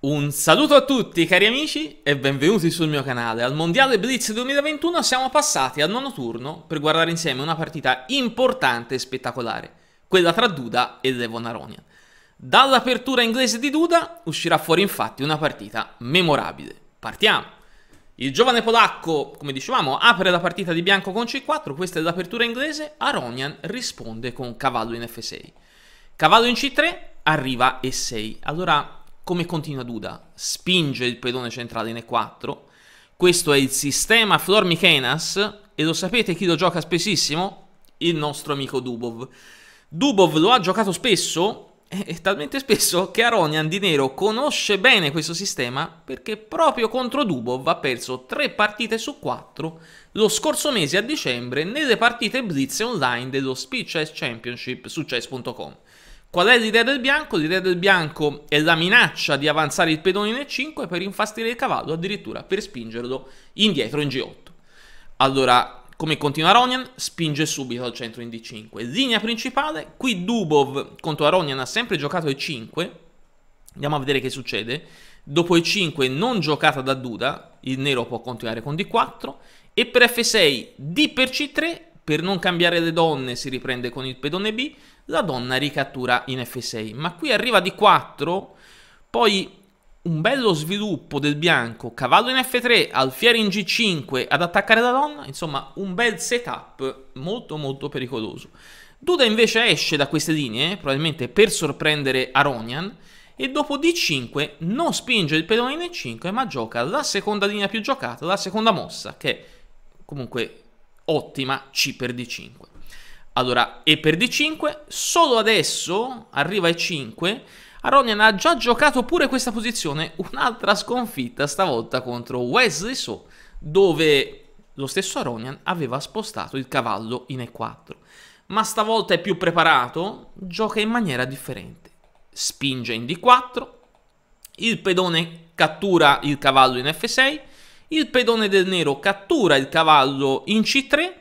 Un saluto a tutti cari amici e benvenuti sul mio canale. Al Mondiale Blitz 2021 siamo passati al nono turno per guardare insieme una partita importante e spettacolare, quella tra Duda e Levon Aronian. Dall'apertura inglese di Duda uscirà fuori infatti una partita memorabile. Partiamo! Il giovane polacco, come dicevamo, apre la partita di bianco con C4, questa è l'apertura inglese, Aronian risponde con cavallo in F6. Cavallo in C3, arriva E6. Allora come continua Duda? Spinge il pedone centrale in E4. Questo è il sistema Flor Mikenas e lo sapete chi lo gioca spessissimo? Il nostro amico Dubov. Dubov lo ha giocato spesso, eh, e talmente spesso che Aronian di Nero conosce bene questo sistema perché proprio contro Dubov ha perso 3 partite su 4 lo scorso mese a dicembre nelle partite blitz online dello Speed Chess Championship su chess.com. Qual è l'idea del bianco? L'idea del bianco è la minaccia di avanzare il pedone in E5 per infastidire il cavallo, addirittura per spingerlo indietro in G8. Allora, come continua Aronian? Spinge subito al centro in D5. Linea principale, qui Dubov contro Aronian ha sempre giocato E5. Andiamo a vedere che succede. Dopo E5 non giocata da Duda, il nero può continuare con D4. E per F6 D per C3, per non cambiare le donne si riprende con il pedone B la donna ricattura in F6. Ma qui arriva d 4, poi un bello sviluppo del bianco, cavallo in F3, alfiere in G5 ad attaccare la donna, insomma un bel setup molto molto pericoloso. Duda invece esce da queste linee, probabilmente per sorprendere Aronian, e dopo D5 non spinge il pedone in E5 ma gioca la seconda linea più giocata, la seconda mossa che è comunque ottima C per D5. Allora, e per D5, solo adesso arriva E5. Aronian ha già giocato pure questa posizione, un'altra sconfitta stavolta contro Wesley So, dove lo stesso Aronian aveva spostato il cavallo in E4. Ma stavolta è più preparato, gioca in maniera differente. Spinge in D4, il pedone cattura il cavallo in F6, il pedone del nero cattura il cavallo in C3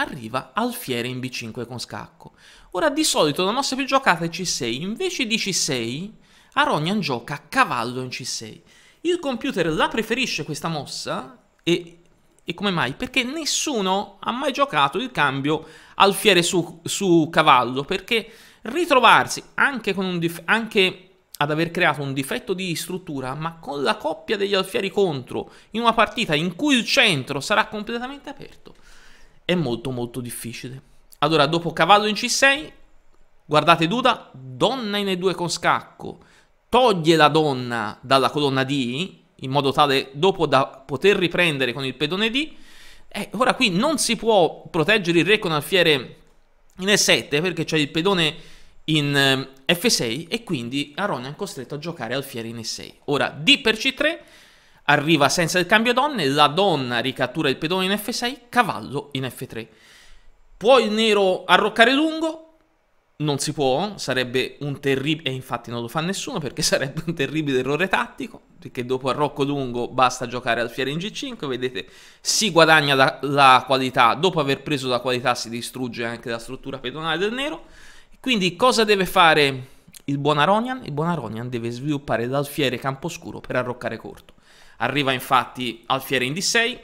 arriva alfiere in b5 con scacco. Ora di solito la mossa più giocata è c6, invece di c6 Aronian gioca a cavallo in c6. Il computer la preferisce questa mossa e, e come mai? Perché nessuno ha mai giocato il cambio alfiere su, su cavallo, perché ritrovarsi anche, anche ad aver creato un difetto di struttura, ma con la coppia degli alfieri contro, in una partita in cui il centro sarà completamente aperto, è molto molto difficile. Allora, dopo cavallo in C6, guardate Duda, donna in E2 con scacco, toglie la donna dalla colonna D, in modo tale dopo da poter riprendere con il pedone D, eh, ora qui non si può proteggere il re con alfiere in E7 perché c'è il pedone in ehm, F6 e quindi Aron è costretto a giocare alfiere in E6. Ora D per C3 arriva senza il cambio donne, la donna ricattura il pedone in F6, cavallo in F3. Può il nero arroccare lungo? Non si può, sarebbe un terribile, e infatti non lo fa nessuno perché sarebbe un terribile errore tattico, perché dopo arrocco lungo basta giocare al fiere in G5, vedete, si guadagna la, la qualità, dopo aver preso la qualità si distrugge anche la struttura pedonale del nero, quindi cosa deve fare il buon Aronian? Il buon Aronian deve sviluppare l'alfiere campo scuro per arroccare corto. Arriva infatti alfiere in D6,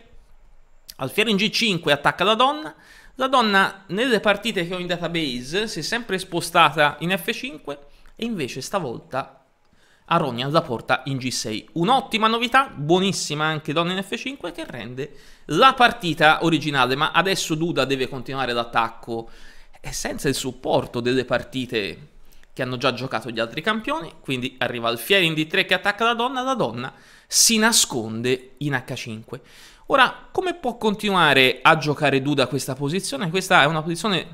alfiere in G5 attacca la donna. La donna nelle partite che ho in database si è sempre spostata in F5 e invece stavolta Aronian la porta in G6. Un'ottima novità, buonissima anche donna in F5 che rende la partita originale, ma adesso Duda deve continuare l'attacco e senza il supporto delle partite che hanno già giocato gli altri campioni, quindi arriva Alfieri in D3 che attacca la donna, la donna si nasconde in H5. Ora, come può continuare a giocare Duda questa posizione? Questa è una posizione,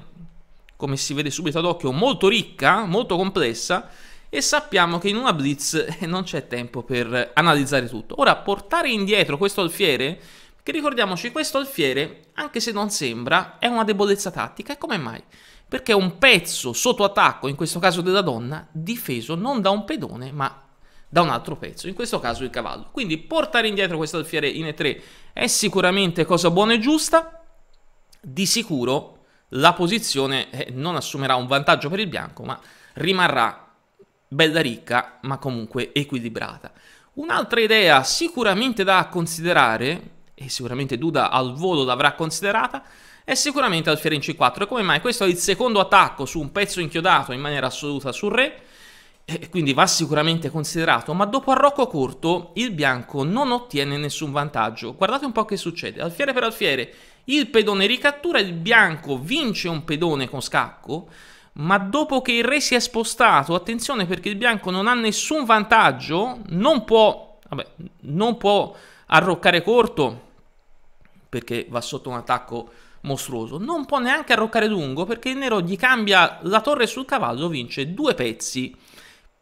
come si vede subito ad occhio, molto ricca, molto complessa, e sappiamo che in una blitz eh, non c'è tempo per analizzare tutto. Ora, portare indietro questo alfiere, che ricordiamoci, questo alfiere, anche se non sembra, è una debolezza tattica. E come mai? Perché è un pezzo sotto attacco, in questo caso della donna, difeso non da un pedone, ma da un altro pezzo, in questo caso il cavallo. Quindi portare indietro questo alfiere in E3 è sicuramente cosa buona e giusta, di sicuro la posizione eh, non assumerà un vantaggio per il bianco, ma rimarrà bella ricca, ma comunque equilibrata. Un'altra idea sicuramente da considerare, e sicuramente Duda al volo l'avrà considerata, è sicuramente alfiere in C4. E come mai? Questo è il secondo attacco su un pezzo inchiodato in maniera assoluta sul re, e quindi va sicuramente considerato, ma dopo arrocco corto il bianco non ottiene nessun vantaggio. Guardate un po' che succede, alfiere per alfiere, il pedone ricattura, il bianco vince un pedone con scacco, ma dopo che il re si è spostato, attenzione perché il bianco non ha nessun vantaggio, non può, vabbè, non può arroccare corto, perché va sotto un attacco mostruoso. Non può neanche arroccare lungo perché il nero gli cambia la torre sul cavallo, vince due pezzi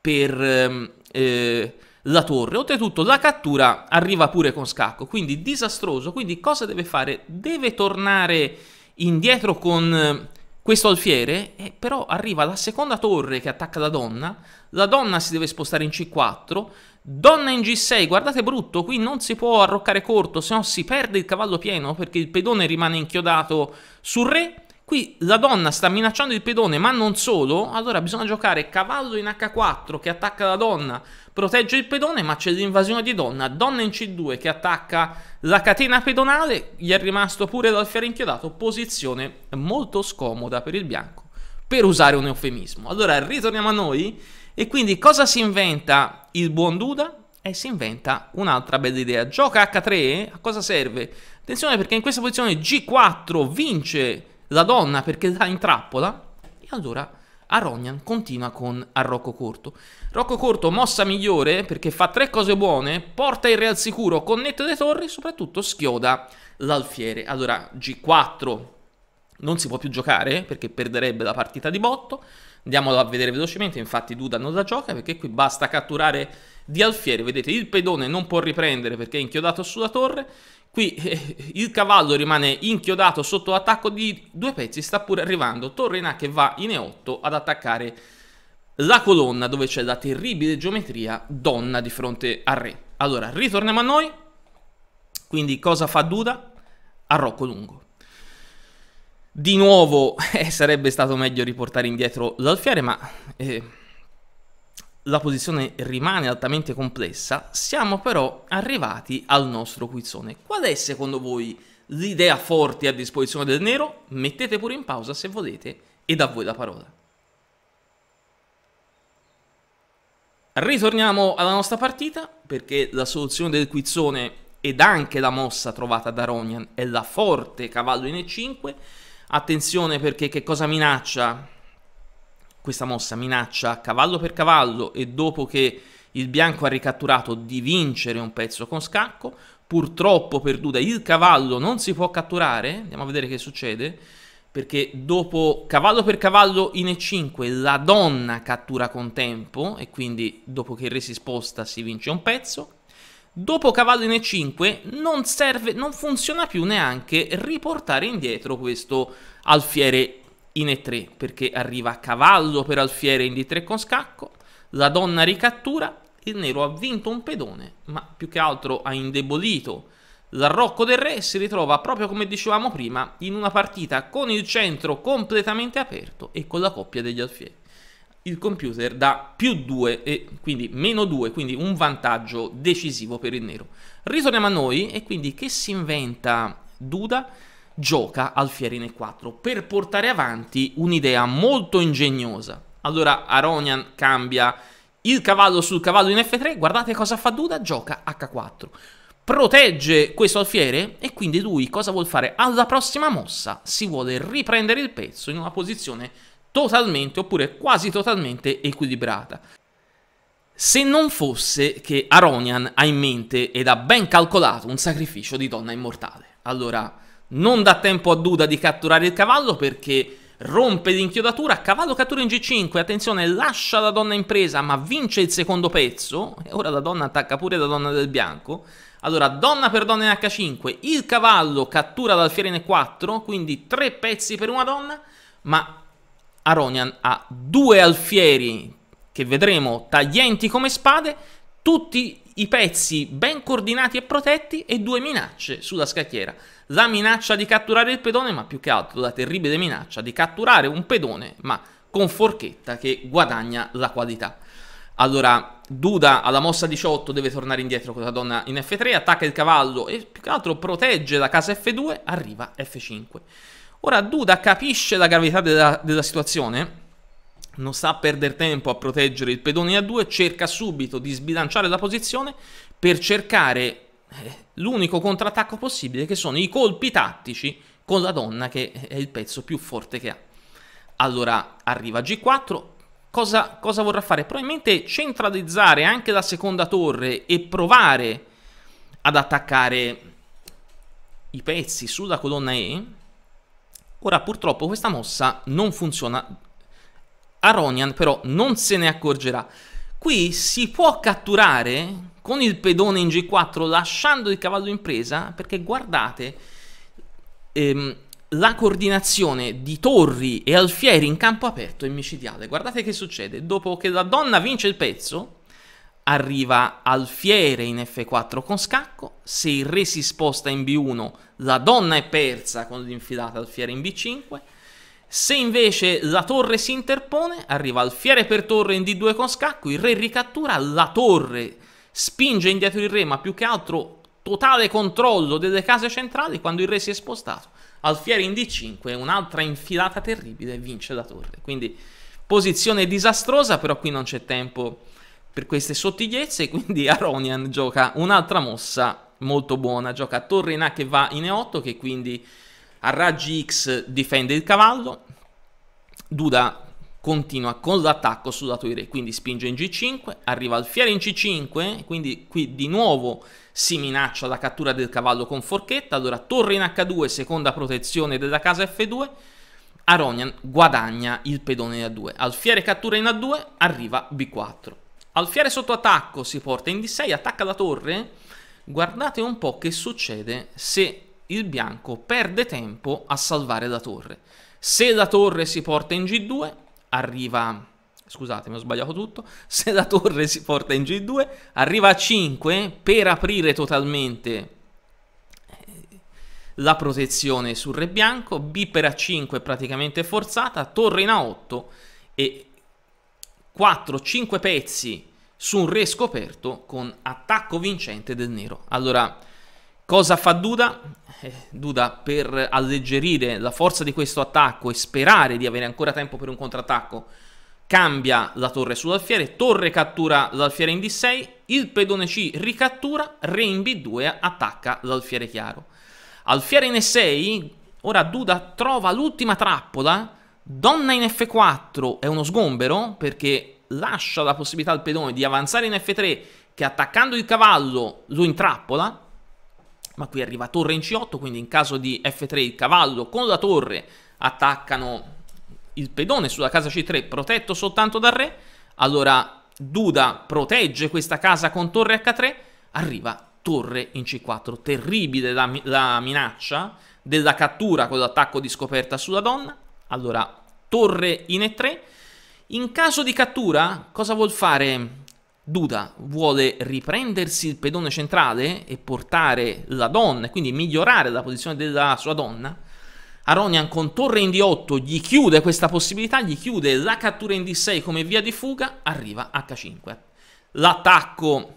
per ehm, eh, la torre. Oltretutto la cattura arriva pure con scacco, quindi disastroso. Quindi cosa deve fare? Deve tornare indietro con eh, questo alfiere, eh, però arriva la seconda torre che attacca la donna, la donna si deve spostare in C4, donna in G6, guardate brutto, qui non si può arroccare corto, se no si perde il cavallo pieno perché il pedone rimane inchiodato sul re, Qui la donna sta minacciando il pedone, ma non solo. Allora bisogna giocare cavallo in H4 che attacca la donna, protegge il pedone, ma c'è l'invasione di donna. Donna in C2 che attacca la catena pedonale, gli è rimasto pure l'alfiere inchiodato. Posizione molto scomoda per il bianco, per usare un eufemismo. Allora ritorniamo a noi. E quindi cosa si inventa il buon Duda? E eh, si inventa un'altra bella idea. Gioca H3, a cosa serve? Attenzione perché in questa posizione G4 vince la donna perché la trappola. e allora Aronian continua con a Rocco Corto. Rocco Corto mossa migliore perché fa tre cose buone, porta il re al sicuro, connette le torri e soprattutto schioda l'alfiere. Allora G4 non si può più giocare perché perderebbe la partita di botto. Andiamolo a vedere velocemente, infatti Duda non la gioca perché qui basta catturare di alfiere. Vedete il pedone non può riprendere perché è inchiodato sulla torre Qui eh, il cavallo rimane inchiodato sotto l'attacco di due pezzi, sta pure arrivando Torre Torrena che va in E8 ad attaccare la colonna dove c'è la terribile geometria donna di fronte al re. Allora, ritorniamo a noi. Quindi cosa fa Duda? Arrocco lungo. Di nuovo eh, sarebbe stato meglio riportare indietro l'alfiere, ma eh, la posizione rimane altamente complessa, siamo però arrivati al nostro quizzone. Qual è secondo voi l'idea forte a disposizione del nero? Mettete pure in pausa se volete e da voi la parola. Ritorniamo alla nostra partita perché la soluzione del quizzone ed anche la mossa trovata da Ronian è la forte cavallo in E5. Attenzione perché che cosa minaccia questa mossa minaccia cavallo per cavallo e dopo che il bianco ha ricatturato di vincere un pezzo con scacco, purtroppo per Duda il cavallo non si può catturare, andiamo a vedere che succede, perché dopo cavallo per cavallo in E5 la donna cattura con tempo e quindi dopo che il re si sposta si vince un pezzo, dopo cavallo in E5 non, serve, non funziona più neanche riportare indietro questo alfiere in E3 perché arriva a cavallo per Alfiere in D3 con scacco, la donna ricattura, il nero ha vinto un pedone, ma più che altro ha indebolito l'arrocco del re si ritrova proprio come dicevamo prima in una partita con il centro completamente aperto e con la coppia degli alfieri. Il computer da più 2 e quindi meno 2, quindi un vantaggio decisivo per il nero. Ritorniamo a noi e quindi che si inventa Duda? gioca al Fierine 4 per portare avanti un'idea molto ingegnosa. Allora Aronian cambia il cavallo sul cavallo in F3, guardate cosa fa Duda, gioca H4. Protegge questo alfiere e quindi lui cosa vuol fare? Alla prossima mossa si vuole riprendere il pezzo in una posizione totalmente oppure quasi totalmente equilibrata. Se non fosse che Aronian ha in mente ed ha ben calcolato un sacrificio di donna immortale. Allora, non dà tempo a Duda di catturare il cavallo perché rompe l'inchiodatura, cavallo cattura in G5, attenzione, lascia la donna in presa ma vince il secondo pezzo, e ora la donna attacca pure la donna del bianco, allora donna per donna in H5, il cavallo cattura l'alfiere in E4, quindi tre pezzi per una donna, ma Aronian ha due alfieri che vedremo taglienti come spade, tutti i pezzi ben coordinati e protetti e due minacce sulla scacchiera. La minaccia di catturare il pedone, ma più che altro la terribile minaccia di catturare un pedone, ma con forchetta che guadagna la qualità. Allora, Duda alla mossa 18 deve tornare indietro con la donna in F3, attacca il cavallo e più che altro protegge la casa F2, arriva F5. Ora Duda capisce la gravità della, della situazione non sta a perdere tempo a proteggere il pedone a 2, cerca subito di sbilanciare la posizione per cercare eh, l'unico contrattacco possibile che sono i colpi tattici con la donna che è il pezzo più forte che ha. Allora arriva G4, cosa, cosa vorrà fare? Probabilmente centralizzare anche la seconda torre e provare ad attaccare i pezzi sulla colonna E. Ora purtroppo questa mossa non funziona Aronian però non se ne accorgerà. Qui si può catturare con il pedone in G4 lasciando il cavallo in presa perché guardate ehm, la coordinazione di Torri e Alfieri in campo aperto è micidiale. Guardate che succede. Dopo che la donna vince il pezzo arriva Alfiere in F4 con scacco, se il re si sposta in B1 la donna è persa con l'infilata Alfiere in B5 se invece la torre si interpone, arriva alfiere per torre in D2 con scacco, il re ricattura la torre, spinge indietro il re, ma più che altro totale controllo delle case centrali quando il re si è spostato. Alfiere in D5, un'altra infilata terribile, vince la torre. Quindi posizione disastrosa, però qui non c'è tempo per queste sottigliezze, quindi Aronian gioca un'altra mossa molto buona, gioca torre in A che va in E8, che quindi a raggi X difende il cavallo, Duda continua con l'attacco sul lato tua re, quindi spinge in G5, arriva alfiere in C5, quindi qui di nuovo si minaccia la cattura del cavallo con forchetta, allora torre in H2, seconda protezione della casa F2, Aronian guadagna il pedone in A2, alfiere cattura in A2, arriva B4. Alfiere sotto attacco si porta in D6, attacca la torre, guardate un po' che succede se il bianco perde tempo a salvare la torre. Se la torre si porta in G2, arriva... Scusatemi, ho sbagliato tutto. Se la torre si porta in G2, arriva a 5 per aprire totalmente eh, la protezione sul re bianco. B per A5 praticamente forzata, torre in A8 e 4-5 pezzi su un re scoperto con attacco vincente del nero. Allora, Cosa fa Duda? Eh, Duda per alleggerire la forza di questo attacco e sperare di avere ancora tempo per un contrattacco cambia la torre sull'alfiere, torre cattura l'alfiere in D6, il pedone C ricattura, re in B2 attacca l'alfiere chiaro. Alfiere in E6, ora Duda trova l'ultima trappola, donna in F4 è uno sgombero perché lascia la possibilità al pedone di avanzare in F3 che attaccando il cavallo lo intrappola, ma qui arriva torre in C8, quindi in caso di F3 il cavallo con la torre attaccano il pedone sulla casa C3 protetto soltanto dal re, allora Duda protegge questa casa con torre H3, arriva torre in C4, terribile la, la minaccia della cattura con l'attacco di scoperta sulla donna, allora torre in E3, in caso di cattura cosa vuol fare Duda vuole riprendersi il pedone centrale e portare la donna, quindi migliorare la posizione della sua donna. Aronian con torre in D8 gli chiude questa possibilità, gli chiude la cattura in D6 come via di fuga, arriva H5. L'attacco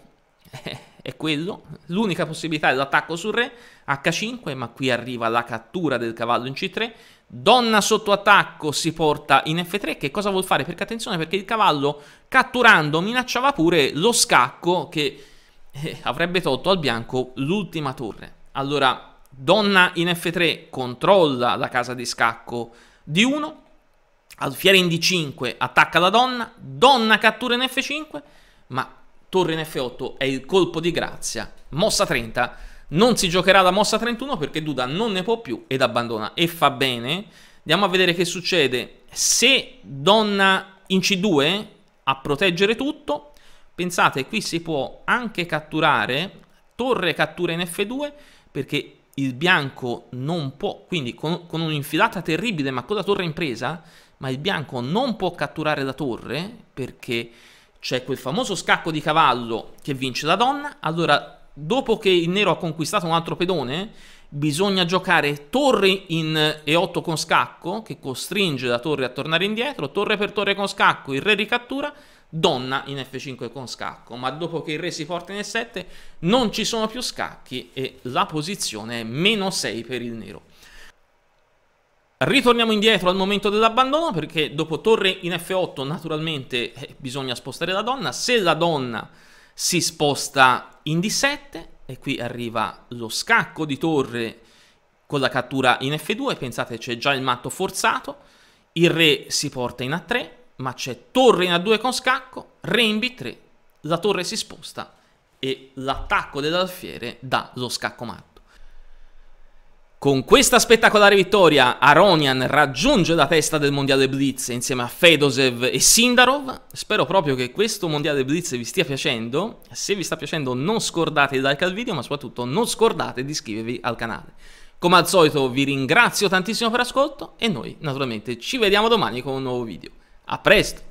eh, è quello, l'unica possibilità è l'attacco sul re, H5, ma qui arriva la cattura del cavallo in C3, Donna sotto attacco si porta in F3, che cosa vuol fare? Perché attenzione, perché il cavallo catturando minacciava pure lo scacco che eh, avrebbe tolto al bianco l'ultima torre. Allora, donna in F3 controlla la casa di scacco di 1, alfiere in D5 attacca la donna, donna cattura in F5, ma torre in F8 è il colpo di grazia, mossa 30 non si giocherà la mossa 31 perché Duda non ne può più ed abbandona e fa bene. Andiamo a vedere che succede. Se donna in C2 a proteggere tutto, pensate qui si può anche catturare, torre cattura in F2 perché il bianco non può, quindi con, con un'infilata terribile ma con la torre impresa, ma il bianco non può catturare la torre perché c'è quel famoso scacco di cavallo che vince la donna, allora dopo che il nero ha conquistato un altro pedone, bisogna giocare torre in E8 con scacco, che costringe la torre a tornare indietro, torre per torre con scacco, il re ricattura, donna in F5 con scacco. Ma dopo che il re si porta in E7 non ci sono più scacchi e la posizione è meno 6 per il nero. Ritorniamo indietro al momento dell'abbandono perché dopo torre in F8 naturalmente eh, bisogna spostare la donna. Se la donna si sposta in D7 e qui arriva lo scacco di torre con la cattura in F2, pensate c'è già il matto forzato, il re si porta in A3, ma c'è torre in A2 con scacco, re in B3, la torre si sposta e l'attacco dell'alfiere dà lo scacco matto. Con questa spettacolare vittoria, Aronian raggiunge la testa del Mondiale Blitz insieme a Fedosev e Sindarov. Spero proprio che questo Mondiale Blitz vi stia piacendo. Se vi sta piacendo non scordate di like al video, ma soprattutto non scordate di iscrivervi al canale. Come al solito vi ringrazio tantissimo per l'ascolto e noi naturalmente ci vediamo domani con un nuovo video. A presto!